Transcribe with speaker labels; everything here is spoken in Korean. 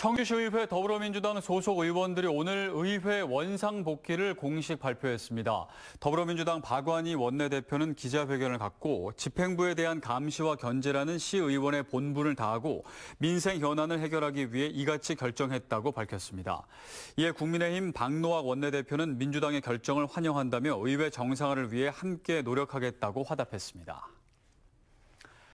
Speaker 1: 청주시의회 더불어민주당 소속 의원들이 오늘 의회 원상 복귀를 공식 발표했습니다. 더불어민주당 박완희 원내대표는 기자회견을 갖고 집행부에 대한 감시와 견제라는 시의원의 본분을 다하고 민생 현안을 해결하기 위해 이같이 결정했다고 밝혔습니다. 이에 국민의힘 박노학 원내대표는 민주당의 결정을 환영한다며 의회 정상화를 위해 함께 노력하겠다고 화답했습니다.